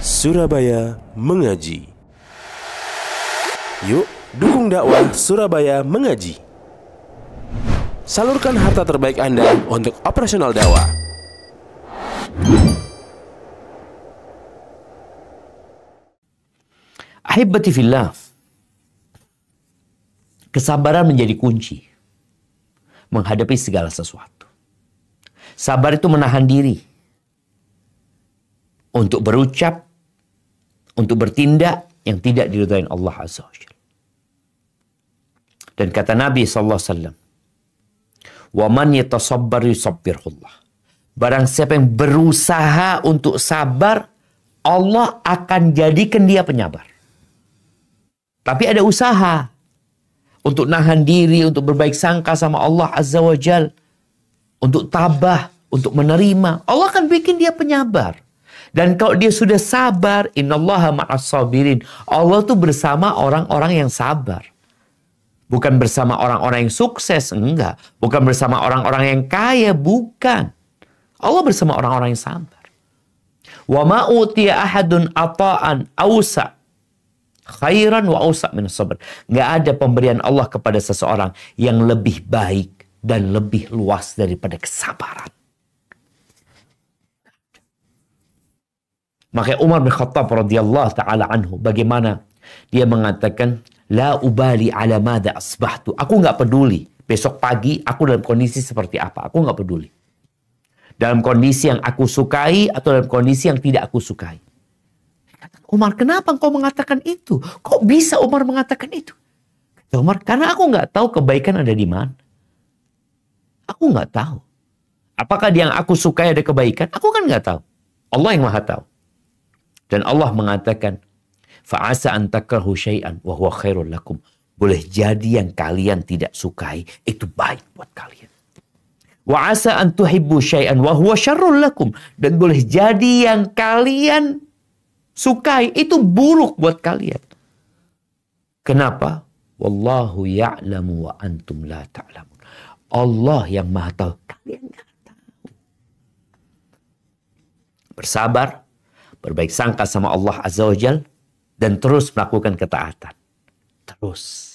Surabaya Mengaji Yuk dukung dakwah Surabaya Mengaji Salurkan harta terbaik Anda untuk operasional dakwah Ahibati fillah Kesabaran menjadi kunci menghadapi segala sesuatu. Sabar itu menahan diri untuk berucap, untuk bertindak yang tidak diridhai Allah Azza wa Dan kata Nabi sallallahu alaihi wasallam, "Wa man yatasabbar yusabbirullah." Barang siapa yang berusaha untuk sabar, Allah akan jadikan dia penyabar. Tapi ada usaha untuk nahan diri, untuk berbaik sangka sama Allah Azza wa Jal, untuk tabah, untuk menerima. Allah akan bikin dia penyabar. Dan kalau dia sudah sabar, innallaha ma'as sabirin. Allah tuh bersama orang-orang yang sabar. Bukan bersama orang-orang yang sukses, enggak. Bukan bersama orang-orang yang kaya, bukan. Allah bersama orang-orang yang sabar. Wa ma'utiya ahadun ata'an awsa khairan wa awsa min sabr. Gak ada pemberian Allah kepada seseorang yang lebih baik dan lebih luas daripada kesabaran. Maka Umar bin Khattab radhiyallahu taala anhu bagaimana dia mengatakan la ubali ala asbahtu. Aku nggak peduli besok pagi aku dalam kondisi seperti apa. Aku nggak peduli. Dalam kondisi yang aku sukai atau dalam kondisi yang tidak aku sukai. Umar kenapa engkau mengatakan itu? Kok bisa Umar mengatakan itu? Kata Umar, karena aku nggak tahu kebaikan ada di mana. Aku nggak tahu. Apakah yang aku sukai ada kebaikan? Aku kan nggak tahu. Allah yang maha tahu. Dan Allah mengatakan, Fa'asa أَنْ syai'an شَيْئًا وَهُوَ khairul lakum. Boleh jadi yang kalian tidak sukai, itu baik buat kalian. Wa'asa أَنْ تُحِبُّ شَيْئًا وَهُوَ شَرٌ لَكُمْ Dan boleh jadi yang kalian sukai itu buruk buat kalian. Kenapa? Wallahu ya'lamu wa antum la ta'lamu. Allah yang maha tahu. Kalian gak tahu. Bersabar, berbaik sangka sama Allah Azza wa Jal, dan terus melakukan ketaatan. Terus.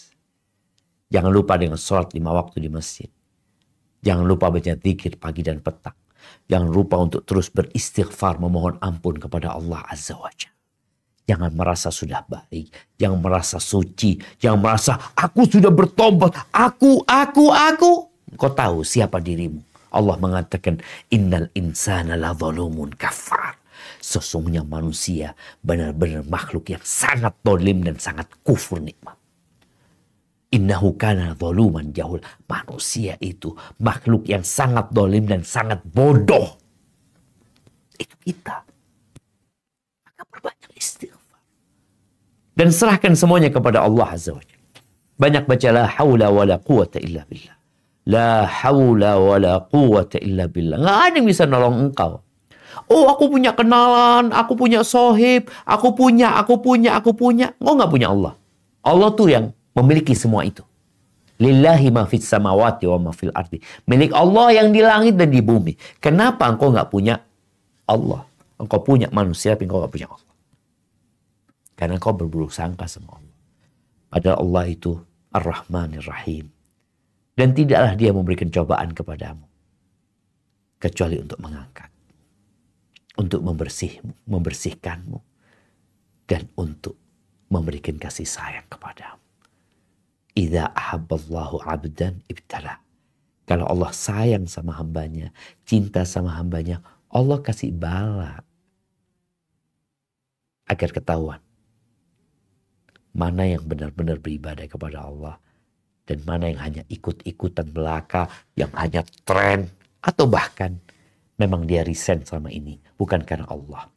Jangan lupa dengan sholat lima waktu di masjid. Jangan lupa baca zikir pagi dan petang. Jangan lupa untuk terus beristighfar memohon ampun kepada Allah Azza wa Jal. Jangan merasa sudah baik, jangan merasa suci, jangan merasa aku sudah bertobat, aku, aku, aku. Kau tahu siapa dirimu. Allah mengatakan innal insana la zalumun kafar. Sesungguhnya manusia benar-benar makhluk yang sangat dolim dan sangat kufur nikmat. Innahu kana zaluman jahul. Manusia itu makhluk yang sangat dolim dan sangat bodoh. Itu kita. Maka perbanyak dan serahkan semuanya kepada Allah Azza wa Banyak baca la haula wala quwata illa billah. La haula wala quwata illa billah. Enggak ada yang bisa nolong engkau. Oh, aku punya kenalan, aku punya sohib, aku punya, aku punya, aku punya. Engkau nggak punya Allah. Allah tuh yang memiliki semua itu. Lillahi ma fis samawati wa ma fil ardi. Milik Allah yang di langit dan di bumi. Kenapa engkau enggak punya Allah? Engkau punya manusia, tapi engkau nggak punya Allah. Karena kau berburuk sangka sama Allah. Padahal Allah itu Ar-Rahmanir Rahim. Dan tidaklah dia memberikan cobaan kepadamu. Kecuali untuk mengangkat. Untuk membersihmu, membersihkanmu. Dan untuk memberikan kasih sayang kepadamu. Iza ahabballahu abdan ibtala. Kalau Allah sayang sama hambanya, cinta sama hambanya, Allah kasih bala. Agar ketahuan mana yang benar-benar beribadah kepada Allah dan mana yang hanya ikut-ikutan belaka, yang hanya tren atau bahkan memang dia resign sama ini bukan karena Allah.